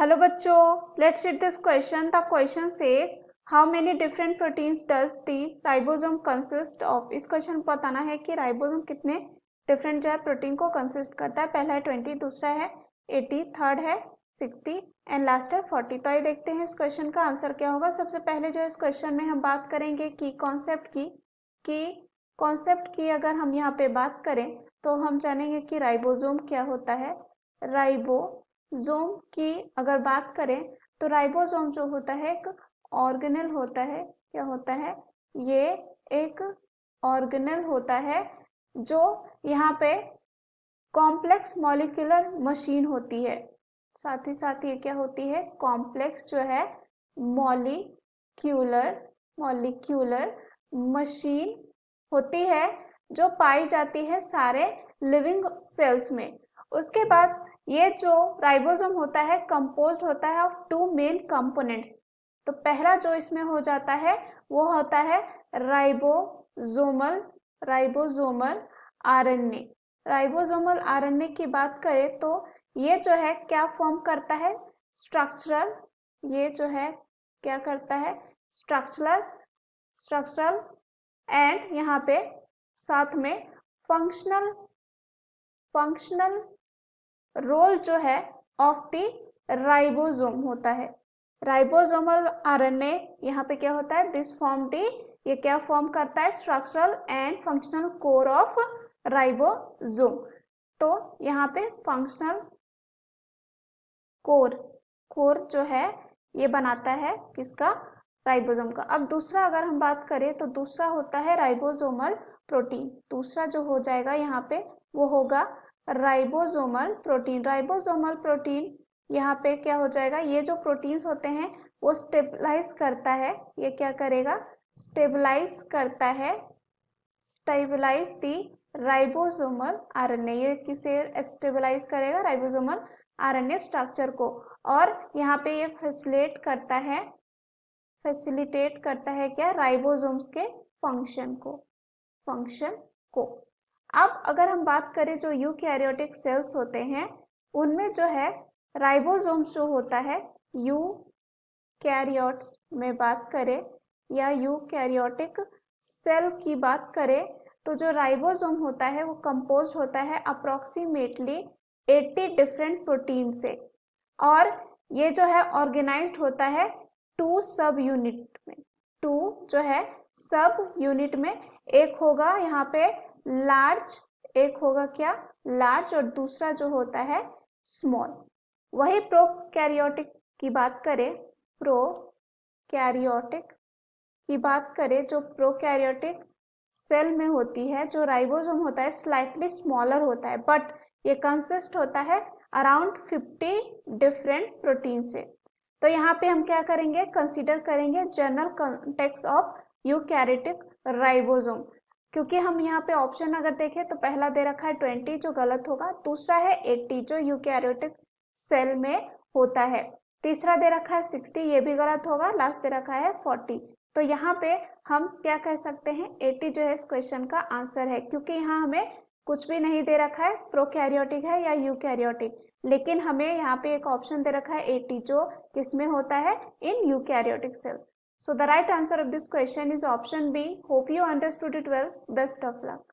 Hello बच्चों let's read this question the question says how many different proteins does the ribosome consist of इस क्वेश्चन को बताना है कि राइबोसोम कितने डिफरेंट जो है प्रोटीन को कंसिस्ट करता है पहला है ट्वेंटी दूसरा है एटी थर्ड है सिक्सटी एंड लास्ट है फोर्टी तो आइए देखते हैं इस क्वेश्चन का आंसर क्या होगा सबसे पहले जो इस क्वेश्चन में हम बात करेंगे कि कॉन्सेप्ट की कि कॉन्सेप्ट की अगर हम यहाँ पे बात करें तो हम जानेंगे कि राइबोसोम क्या होता है राइबो जोम की अगर बात करें तो राइबोसोम जो होता है एक ऑर्गेनल होता है क्या होता है ये एक ऑर्गेनल होता है जो यहाँ पे कॉम्प्लेक्स मॉलिक्यूलर मशीन होती है साथ ही साथ ये क्या होती है कॉम्प्लेक्स जो है मॉलिक्यूलर मॉलिक्यूलर मशीन होती है जो पाई जाती है सारे लिविंग सेल्स में उसके बाद ये जो राइबोसोम होता है कंपोज होता है ऑफ टू मेन कंपोनेंट्स तो पहला जो इसमें हो जाता है वो होता है ribosomal ribosomal RNA ribosomal RNA की बात करें तो ये जो है क्या फॉर्म करता है स्ट्रक्चरल ये जो है क्या करता है स्ट्रक्चरल स्ट्रक्चरल एंड यहाँ पे साथ में फंक्शनल फंक्शनल रोल जो है ऑफ द राइबोसोम होता है राइबोसोमल आरएनए यहाँ पे क्या होता है दिस फॉर्म दी ये क्या फॉर्म करता है structural and functional core of ribosome तो यहाँ पे फंक्शनल कोर कोर जो है ये बनाता है किसका राइबोसोम का अब दूसरा अगर हम बात करें तो दूसरा होता है राइबोसोमल प्रोटीन दूसरा जो हो जाएगा यहाँ पे वो होगा राइबोसोमल प्रोटीन राइबोसोमल प्रोटीन यहाँ पे क्या हो जाएगा ये जो प्रोटीन्स होते हैं वो स्टेबलाइज करता है ये क्या करेगा स्टेबलाइज करता है स्टेबलाइज दी राइबोसोमल आरएनए ये किसे स्टेबलाइज करेगा राइबोसोमल आरएनए स्ट्रक्चर को और यहाँ पे ये फैसिलेट करता है फैसिलिटेट करता है क्या राइबोसोम्स के फंक्शन को फंक्शन को अब अगर हम बात करें जो यूकैरियोटिक सेल्स होते हैं उनमें जो है राइबोसोम जो होता है यू कैरियोट्स में बात करें या यू कैरियोटिक सेल की बात करें तो जो राइबोसोम होता है वो कंपोज होता है अप्रोक्सीमेटली 80 डिफरेंट प्रोटीन से और ये जो है ऑर्गेनाइज्ड होता है टू सब यूनिट में टू जो है सब यूनिट में एक होगा यहाँ पे लार्ज एक होगा क्या लार्ज और दूसरा जो होता है स्मॉल वही प्रो कैरियोटिक की बात करें प्रो कैरियोटिक की बात करें जो प्रो कैरियोटिक सेल में होती है जो राइबोसोम होता है स्लाइटली स्मॉलर होता है बट ये कंसिस्ट होता है अराउंड 50 डिफरेंट प्रोटीन से तो यहाँ पे हम क्या करेंगे कंसीडर करेंगे general context of eukaryotic ribosome क्योंकि हम यहाँ पे ऑप्शन अगर देखें तो पहला दे रखा है ट्वेंटी जो गलत होगा दूसरा है एट्टी जो यूकैरियोटिक सेल में होता है तीसरा दे रखा है सिक्सटी ये भी गलत होगा लास्ट दे रखा है फोर्टी तो यहाँ पे हम क्या कह सकते हैं एट्टी जो है इस क्वेश्चन का आंसर है क्योंकि यहाँ हमें कुछ भी नहीं दे रखा है प्रोकैरियोटिक है या यूकैरियोटिक लेकिन हमें यहाँ पे एक ऑप्शन दे रखा है एटी जो किसमें होता है in eukaryotic cell So the right answer of this question is option B. Hope you understood it well. Best of luck.